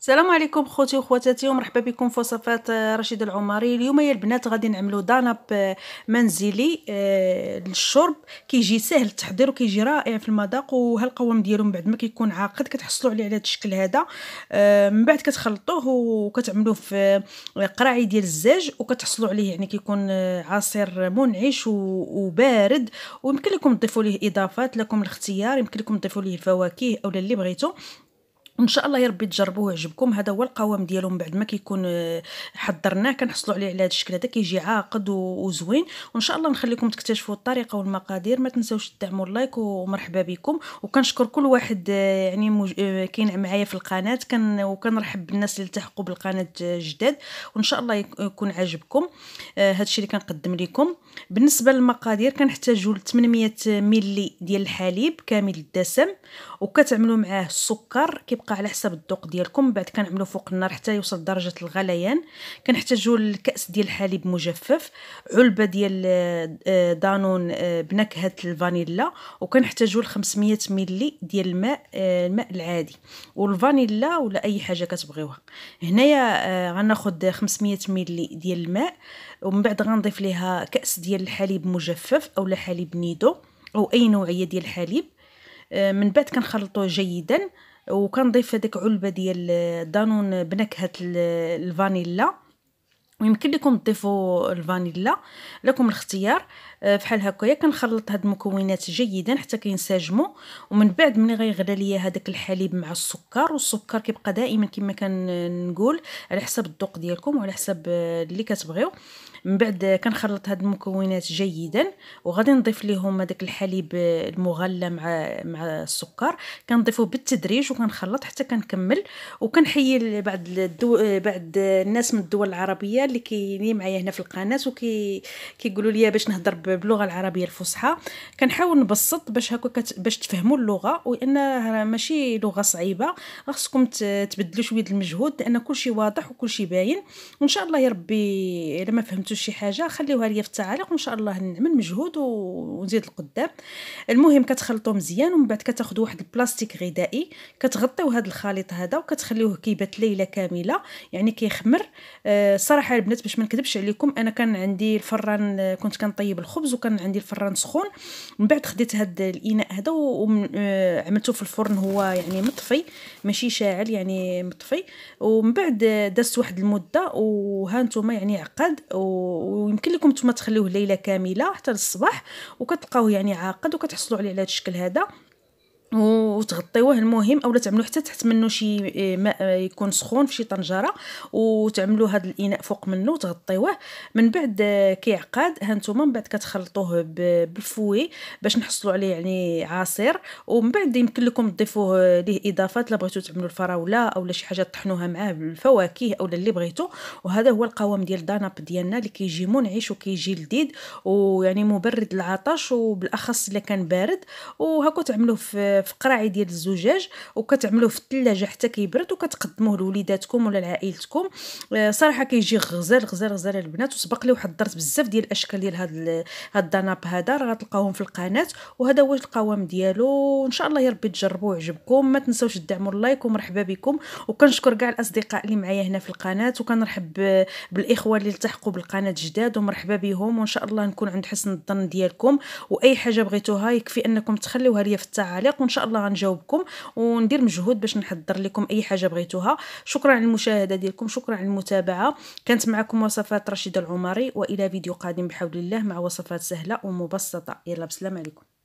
السلام عليكم خوتي وخواتاتي ومرحبا بكم في وصفات آه، رشيد العماري اليوم يا البنات غادي نعملو داناب آه، منزلي آه، للشرب كيجي سهل التحضير وكيجي رائع في المذاق وهالقوام ديالو من بعد ما كيكون عاقد كتحصلوا عليه على هذا الشكل هذا من بعد كتخلطوه وكتعملوه في قراعي ديال الزاج وكتحصلوا عليه يعني كيكون عصير منعش وبارد ويمكن لكم تضيفوا ليه اضافات لكم الاختيار يمكن لكم تضيفوا ليه الفواكه اولا اللي بغيتو ان شاء الله يا ربي تجربوه يعجبكم هذا هو القوام ديالو بعد ما كيكون آه، حضرناه كنحصلوا عليه على هذا الشكل هذا كيجي عاقد وزوين وان شاء الله نخليكم تكتشفوا الطريقه والمقادير ما تنساوش تدعموا اللايك ومرحبا بكم وكنشكر كل واحد آه، يعني مج... آه، كاين معايا في القناه كان وكنرحب بالناس اللي التحقوا بالقناه جداد وان شاء الله يكون عجبكم هذا الشيء اللي كنقدم لكم بالنسبه للمقادير كنحتاجوا 800 ملي ديال الحليب كامل الدسم وكتعملوا معاه السكر كيبقى كيبقى على حسب الذوق ديالكم بعد كنعملو فوق النار حتى يوصل درجه الغليان كنحتاجو الكاس ديال الحليب مجفف علبه ديال آه، آه، دانون آه، بنكهه الفانيلا وكنحتاجوا 500 ملي ديال الماء الماء العادي والفانيلا ولا اي حاجه كتبغيوها هنايا غناخد خمسمية ملي ديال الماء ومن بعد غنضيف ليها كاس ديال الحليب مجفف أو حليب نيدو او اي نوعيه ديال الحليب من بعد كنخلطوه جيدا وكنضيف هذيك علبه ديال دانون بنكهه الفانيلا ويمكن لكم تضيفوا الفانيلا لكم الاختيار آه، فحال هكايا كنخلط هاد المكونات جيدا حتى كينسجموا ومن بعد ملي غيغلى ليا هذاك الحليب مع السكر والسكر كيبقى دائما كما كنقول على حسب الذوق ديالكم وعلى حسب آه، اللي كتبغيو من بعد آه، كنخلط هاد المكونات جيدا وغادي نضيف ليهم هذاك الحليب المغلى مع مع السكر كنضيفو بالتدريج وكنخلط حتى كنكمل وكنحيي بعض الدو... بعض الناس من الدول العربيه اللي كيني معايا هنا في القناه وكي كيقولوا لي باش نهضر باللغه العربيه الفصحى كنحاول نبسط باش هكا باش تفهموا اللغه وان ماشي لغه صعيبه خاصكم تبدلوا شويه المجهود لان كلشي واضح وكلشي باين وان شاء الله يا ربي الا ما فهمتوش شي حاجه خليوها ليا في التعاليق وان شاء الله نعمل مجهود ونزيد القدام المهم كتخلطوا مزيان ومن بعد كتاخذوا واحد البلاستيك غذائي كتغطيو هذا الخليط هذا وكتخليوه كيبات ليله كامله يعني كيخمر آه صراحه البنات باش ما نكذبش عليكم انا كان عندي الفران كنت كنطيب الخبز وكان عندي الفران سخون من بعد خديت هذا الاناء هذا وعملته آه، في الفرن هو يعني مطفي ماشي شاعل يعني مطفي ومن بعد دازت واحد المده وها نتوما يعني عقد ويمكن لكم نتوما تخليوه ليله كامله حتى للصباح وكتلقاوه يعني عاقد وكتحصلوا عليه على هذا الشكل هذا وتغطيوه المهم اولا تعملوا حتى تحت منه شي إيه، ماء آه، يكون سخون في شي طنجره وتعملوا هذا الاناء فوق منه وتغطيوه من بعد آه، كيعقد هانتوما من بعد كتخلطوه بالفوي باش نحصلوا عليه يعني عصير ومن بعد يمكن لكم تضيفوه ليه اضافات لا بغيتوا تعملوا الفراوله اولا شي حاجه طحنوها معاه بالفواكه اولا اللي بغيتو وهذا هو القوام ديال داناب ديالنا اللي كيجي منعش وكيجي لذيذ ويعني مبرد العطش وبالاخص اللي كان بارد وهاكو تعملوه في في قراعي ديال الزجاج وكتعملوه في الثلاجه حتى كيبرد وكتقدموه لوليداتكم ولا لعائلتكم آه، صراحه كيجي غزال غزال غزال البنات وسبق لي وحضرت بزاف ديال الاشكال ديال هاد هاد الدناب هذا راه غتلقاوهم في القناه وهذا هو القوام ديالو ان شاء الله يا ربي تجربوه ويعجبكم ما تنساوش دعموا اللايك ومرحبا بكم وكنشكر كاع الاصدقاء اللي معايا هنا في القناه وكنرحب بالاخوه اللي التحقوا بالقناه جداد ومرحبا بهم وان شاء الله نكون عند حسن الظن ديالكم واي حاجه بغيتوها يكفي انكم تخليوها ليا في التعاليق وان شاء الله غنجاوبكم وندير مجهود باش نحضر لكم اي حاجه بغيتوها شكرا على المشاهده ديالكم شكرا على المتابعه كانت معكم وصفات رشيده العمري والى فيديو قادم بحول الله مع وصفات سهله ومبسطه يلا بسلام عليكم